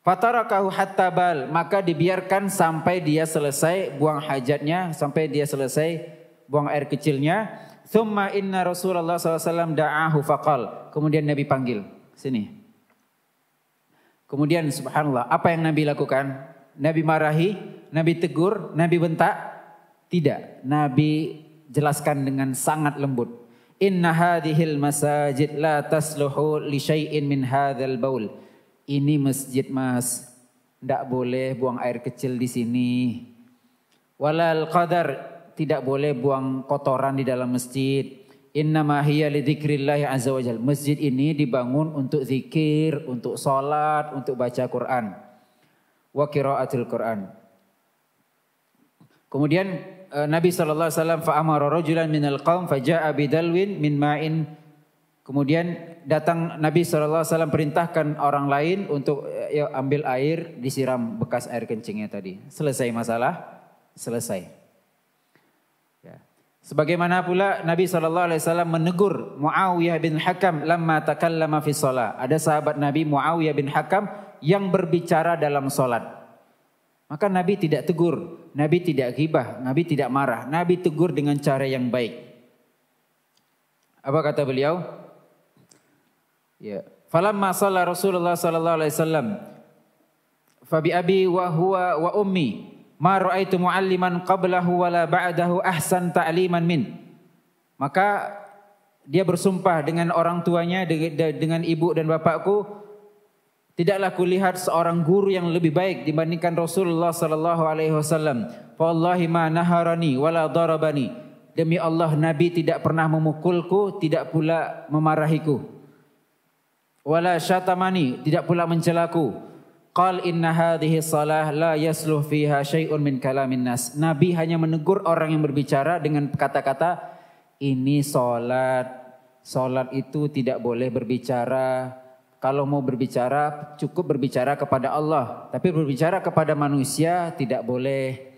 Fatarakahu hatta bal, maka dibiarkan sampai dia selesai buang hajatnya, sampai dia selesai buang air kecilnya. Thumma inna Rasulullah SAW da'ahu faqal. Kemudian Nabi panggil, sini. Kemudian subhanallah, apa yang Nabi lakukan? Nabi marahi, Nabi tegur, Nabi bentak? Tidak. Nabi jelaskan dengan sangat lembut. Inna hadhil masajid la tasluhu li syai'in min hadzal baul. Ini masjid Mas. Tidak boleh buang air kecil di sini. Walal qadar tidak boleh buang kotoran di dalam masjid. Inna hiya li dzikrillah azza wajal. Masjid ini dibangun untuk zikir, untuk salat, untuk baca Quran. Wa qiraatul Quran. Kemudian Eh, Nabi sallallahu alaihi wasallam fa rajulan minal qaum faja'a bidalwin min ma'in Kemudian datang Nabi sallallahu alaihi wasallam perintahkan orang lain untuk eh, ya, ambil air disiram bekas air kencingnya tadi. Selesai masalah, selesai. Ya. Sebagaimana pula Nabi sallallahu alaihi wasallam menegur Muawiyah bin Hakam lamma takallama fi shalah. Ada sahabat Nabi Muawiyah bin Hakam yang berbicara dalam salat. Maka Nabi tidak tegur, Nabi tidak ghibah, Nabi tidak marah, Nabi tegur dengan cara yang baik. Apa kata beliau? Ya, falamma shalla Rasulullah sallallahu alaihi wasallam fa bi abi wa huwa wa ummi ma raaitu mualliman qablahu wala ba'dahu ahsan ta'liman min. Maka dia bersumpah dengan orang tuanya dengan ibu dan bapakku Tidaklah kulihat seorang guru yang lebih baik dibandingkan Rasulullah sallallahu alaihi wasallam. Wallahi ma naharani wala darabani. Demi Allah Nabi tidak pernah memukulku, tidak pula memarahiku. Wala syatamani, tidak pula mencelaku. Qal inna hadhihi salah la yasluh fiha syai'un min kalamin nas. Nabi hanya menegur orang yang berbicara dengan kata-kata ini salat. Salat itu tidak boleh berbicara kalau mau berbicara cukup berbicara kepada Allah, tapi berbicara kepada manusia tidak boleh.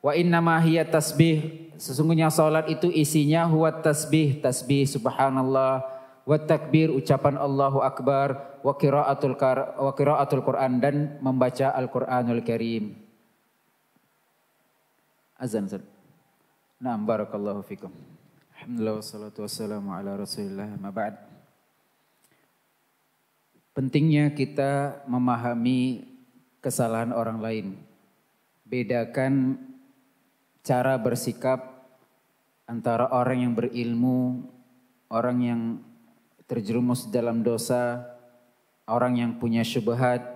Wa inna ma hiya tasbih, sesungguhnya salat itu isinya huwa tasbih, tasbih subhanallah, wa takbir ucapan Allahu akbar, wa qiraatul wa qiraatul Quran dan membaca Al-Qur'anul Karim. Azan. Naam barakallahu fikum. Alhamdulillah wassalatu wassalamu ala Rasulillah. Ma ba'd. Pentingnya kita memahami kesalahan orang lain. Bedakan cara bersikap antara orang yang berilmu, orang yang terjerumus dalam dosa, orang yang punya syubhat,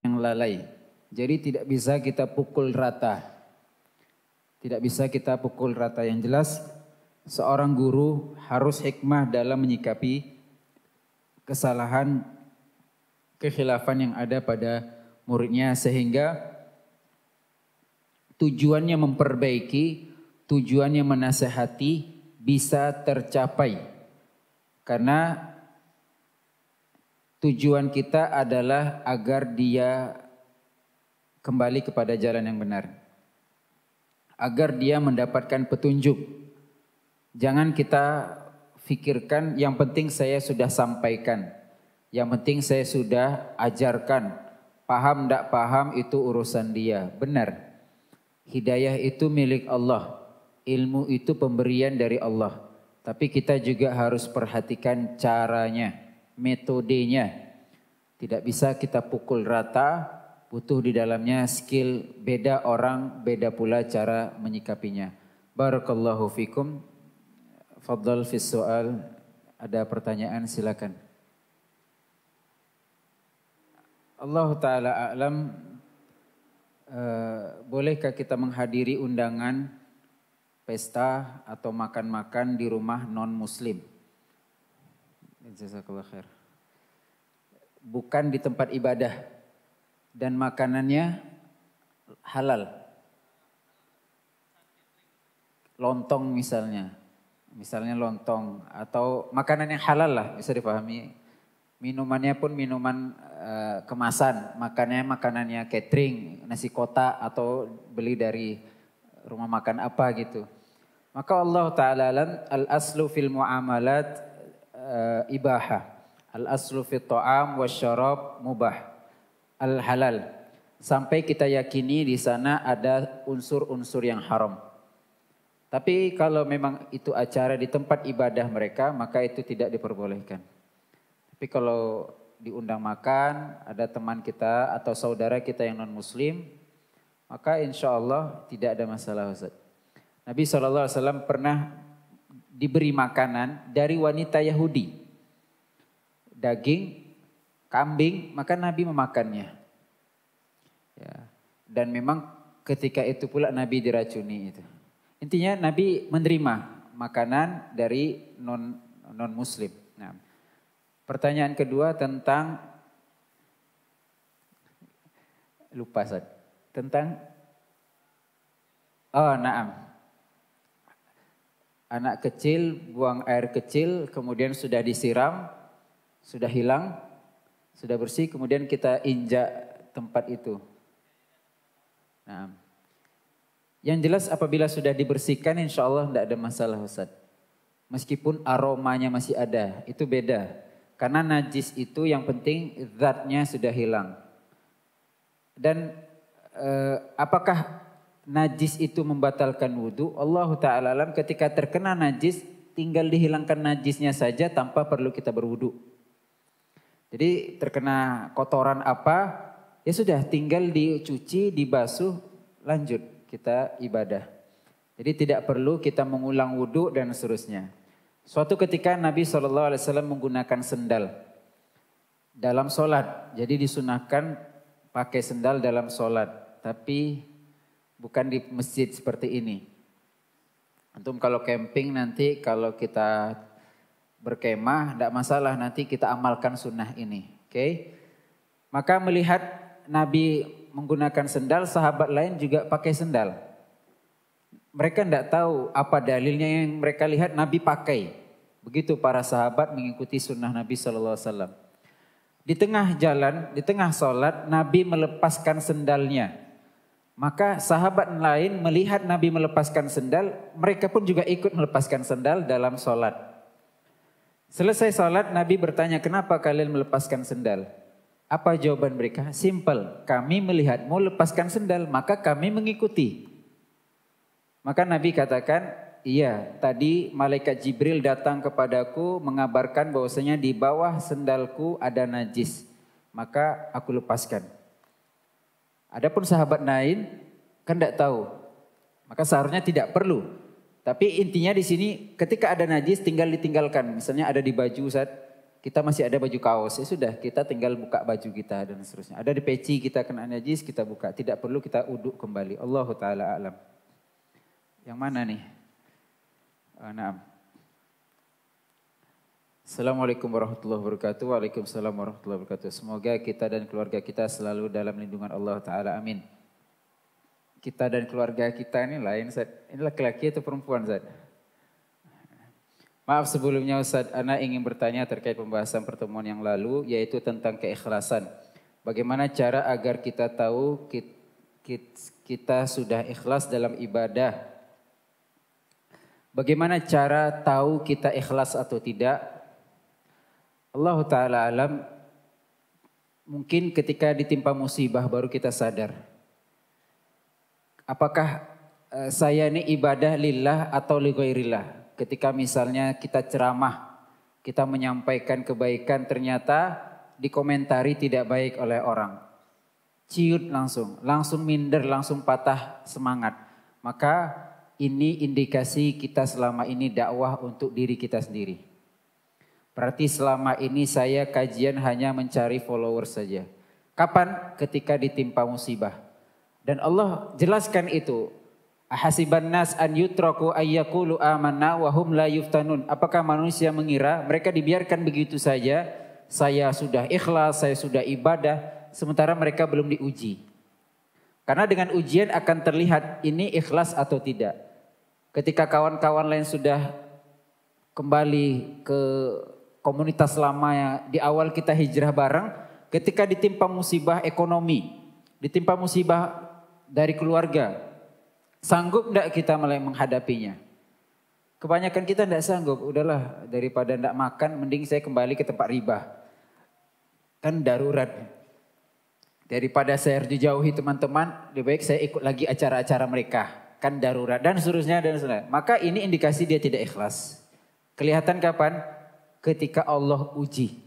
yang lalai. Jadi tidak bisa kita pukul rata. Tidak bisa kita pukul rata. Yang jelas seorang guru harus hikmah dalam menyikapi kesalahan kekhilafan yang ada pada muridnya sehingga tujuannya memperbaiki, tujuannya menasehati bisa tercapai. Karena tujuan kita adalah agar dia kembali kepada jalan yang benar. Agar dia mendapatkan petunjuk. Jangan kita fikirkan yang penting saya sudah sampaikan. Yang penting saya sudah ajarkan. Paham tidak paham itu urusan dia. Benar. Hidayah itu milik Allah. Ilmu itu pemberian dari Allah. Tapi kita juga harus perhatikan caranya, metodenya. Tidak bisa kita pukul rata, butuh di dalamnya skill beda orang, beda pula cara menyikapinya. Barakallahu fikum. Fadl fi soal ada pertanyaan silakan. Allah taala alam uh, bolehkah kita menghadiri undangan pesta atau makan-makan di rumah non muslim? Jazakallah khair. Bukan di tempat ibadah dan makanannya halal. Lontong misalnya misalnya lontong atau makanan yang halal lah bisa dipahami. Minumannya pun minuman uh, kemasan, makannya makanannya catering, nasi kotak atau beli dari rumah makan apa gitu. Maka Allah Ta'ala al aslu fil muamalat uh, ibaha. Al aslu fil ta'am wa syarab mubah. Al halal. Sampai kita yakini di sana ada unsur-unsur yang haram. Tapi kalau memang itu acara di tempat ibadah mereka, maka itu tidak diperbolehkan. Tapi kalau diundang makan, ada teman kita atau saudara kita yang non-muslim, maka insya Allah tidak ada masalah Ustaz. Nabi SAW pernah diberi makanan dari wanita Yahudi. Daging, kambing, maka Nabi memakannya. Ya. Dan memang ketika itu pula Nabi diracuni itu. Intinya Nabi menerima makanan dari non non muslim. Nah, pertanyaan kedua tentang lupa saat Tentang oh naam. Anak kecil buang air kecil kemudian sudah disiram, sudah hilang, sudah bersih kemudian kita injak tempat itu. Nah, yang jelas apabila sudah dibersihkan insya Allah tidak ada masalah Ustaz. Meskipun aromanya masih ada, itu beda. Karena najis itu yang penting zatnya sudah hilang. Dan eh, apakah najis itu membatalkan wudhu? Allah Ta'ala alam ketika terkena najis tinggal dihilangkan najisnya saja tanpa perlu kita berwudhu. Jadi terkena kotoran apa, ya sudah tinggal dicuci, dibasuh, lanjut kita ibadah. Jadi tidak perlu kita mengulang wudhu dan seterusnya. Suatu ketika Nabi SAW menggunakan sendal dalam sholat. Jadi disunahkan pakai sendal dalam sholat. Tapi bukan di masjid seperti ini. Antum kalau camping nanti kalau kita berkemah tidak masalah nanti kita amalkan sunnah ini. Oke. Okay? Maka melihat Nabi menggunakan sendal, sahabat lain juga pakai sendal. Mereka tidak tahu apa dalilnya yang mereka lihat Nabi pakai. Begitu para sahabat mengikuti sunnah Nabi saw Di tengah jalan, di tengah sholat, Nabi melepaskan sendalnya. Maka sahabat lain melihat Nabi melepaskan sendal, mereka pun juga ikut melepaskan sendal dalam sholat. Selesai sholat, Nabi bertanya, kenapa kalian melepaskan sendal? Apa jawaban mereka? Simple, kami melihatmu lepaskan sendal, maka kami mengikuti. Maka Nabi katakan, iya tadi malaikat Jibril datang kepadaku mengabarkan bahwasanya di bawah sendalku ada najis. Maka aku lepaskan. Adapun sahabat lain kan tidak tahu. Maka seharusnya tidak perlu. Tapi intinya di sini ketika ada najis tinggal ditinggalkan. Misalnya ada di baju saat kita masih ada baju kaos, ya sudah kita tinggal buka baju kita dan seterusnya. Ada di peci kita kena najis, kita buka. Tidak perlu kita uduk kembali. Allahu ta'ala alam. Yang mana nih? Uh, naam. Assalamualaikum warahmatullahi wabarakatuh. Waalaikumsalam warahmatullahi wabarakatuh. Semoga kita dan keluarga kita selalu dalam lindungan Allah Ta'ala. Amin. Kita dan keluarga kita ini lain. Ini laki-laki atau perempuan? Zat? Maaf sebelumnya Ustaz, Ana ingin bertanya terkait pembahasan pertemuan yang lalu yaitu tentang keikhlasan. Bagaimana cara agar kita tahu kita, sudah ikhlas dalam ibadah? Bagaimana cara tahu kita ikhlas atau tidak? Allah taala alam mungkin ketika ditimpa musibah baru kita sadar. Apakah eh, saya ini ibadah lillah atau ligoirillah? Ketika misalnya kita ceramah, kita menyampaikan kebaikan ternyata dikomentari tidak baik oleh orang. Ciut langsung, langsung minder, langsung patah semangat. Maka ini indikasi kita selama ini dakwah untuk diri kita sendiri. Berarti selama ini saya kajian hanya mencari follower saja. Kapan? Ketika ditimpa musibah. Dan Allah jelaskan itu. Ahasiban nas an yutraku ayyakulu amanna wa hum la yuftanun. Apakah manusia mengira mereka dibiarkan begitu saja? Saya sudah ikhlas, saya sudah ibadah, sementara mereka belum diuji. Karena dengan ujian akan terlihat ini ikhlas atau tidak. Ketika kawan-kawan lain sudah kembali ke komunitas lama yang di awal kita hijrah bareng, ketika ditimpa musibah ekonomi, ditimpa musibah dari keluarga, Sanggup tidak kita mulai menghadapinya? Kebanyakan kita tidak sanggup. Udahlah daripada tidak makan mending saya kembali ke tempat riba. Kan darurat. Daripada saya harus dijauhi teman-teman, lebih baik saya ikut lagi acara-acara mereka. Kan darurat dan seterusnya dan seterusnya. Maka ini indikasi dia tidak ikhlas. Kelihatan kapan? Ketika Allah uji.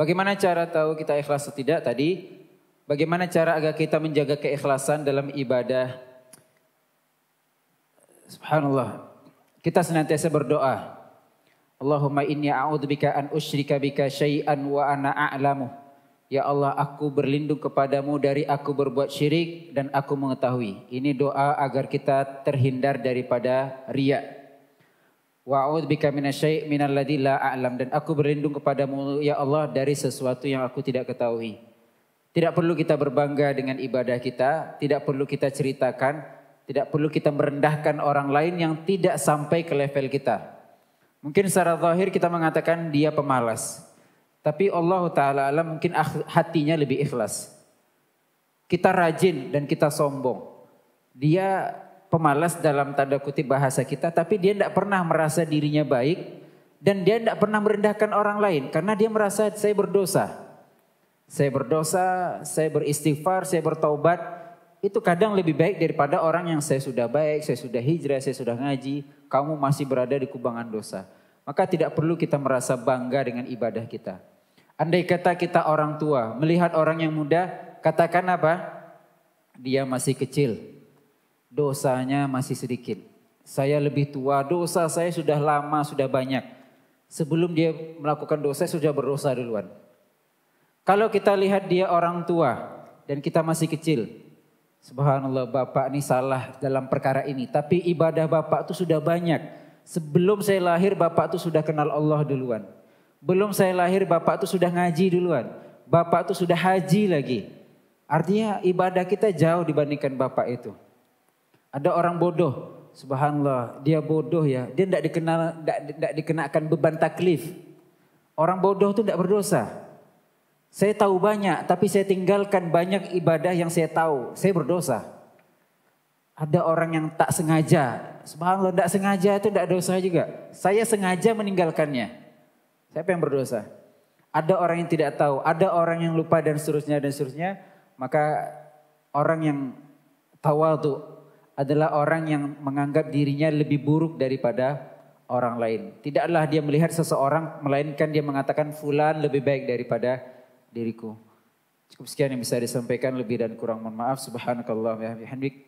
Bagaimana cara tahu kita ikhlas atau tidak? Tadi Bagaimana cara agar kita menjaga keikhlasan dalam ibadah? Subhanallah. Kita senantiasa berdoa. Allahumma inni a'udzubika an usyrika bika syai'an wa ana a'lamu. Ya Allah, aku berlindung kepadamu dari aku berbuat syirik dan aku mengetahui. Ini doa agar kita terhindar daripada riya. Wa a'udzubika minasy minalladzi la a'lam dan aku berlindung kepadamu ya Allah dari sesuatu yang aku tidak ketahui. Tidak perlu kita berbangga dengan ibadah kita, tidak perlu kita ceritakan, tidak perlu kita merendahkan orang lain yang tidak sampai ke level kita. Mungkin secara zahir kita mengatakan dia pemalas. Tapi Allah Ta'ala alam mungkin ah, hatinya lebih ikhlas. Kita rajin dan kita sombong. Dia pemalas dalam tanda kutip bahasa kita, tapi dia tidak pernah merasa dirinya baik dan dia tidak pernah merendahkan orang lain karena dia merasa saya berdosa. Saya berdosa, saya beristighfar, saya bertaubat. Itu kadang lebih baik daripada orang yang saya sudah baik, saya sudah hijrah, saya sudah ngaji. Kamu masih berada di kubangan dosa. Maka tidak perlu kita merasa bangga dengan ibadah kita. Andai kata kita orang tua, melihat orang yang muda, katakan apa? Dia masih kecil, dosanya masih sedikit. Saya lebih tua, dosa saya sudah lama, sudah banyak. Sebelum dia melakukan dosa, sudah berdosa duluan. Kalau kita lihat dia orang tua dan kita masih kecil, Subhanallah Bapak ini salah dalam perkara ini. Tapi ibadah Bapak itu sudah banyak. Sebelum saya lahir Bapak itu sudah kenal Allah duluan. Belum saya lahir Bapak itu sudah ngaji duluan. Bapak itu sudah haji lagi. Artinya ibadah kita jauh dibandingkan Bapak itu. Ada orang bodoh. Subhanallah dia bodoh ya. Dia tidak tidak dikenakan beban taklif. Orang bodoh itu tidak berdosa. Saya tahu banyak, tapi saya tinggalkan banyak ibadah yang saya tahu. Saya berdosa. Ada orang yang tak sengaja. Subhanallah, tidak sengaja itu tidak dosa juga. Saya sengaja meninggalkannya. Siapa yang berdosa? Ada orang yang tidak tahu, ada orang yang lupa dan seterusnya dan seterusnya. Maka orang yang tawal itu adalah orang yang menganggap dirinya lebih buruk daripada orang lain. Tidaklah dia melihat seseorang melainkan dia mengatakan fulan lebih baik daripada diriku. Cukup sekian yang bisa disampaikan lebih dan kurang mohon maaf. Subhanakallah wa bihamdik.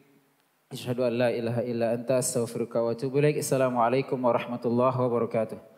Asyhadu an la ilaha illa anta astaghfiruka wa atubu ilaik. Assalamualaikum warahmatullahi wabarakatuh.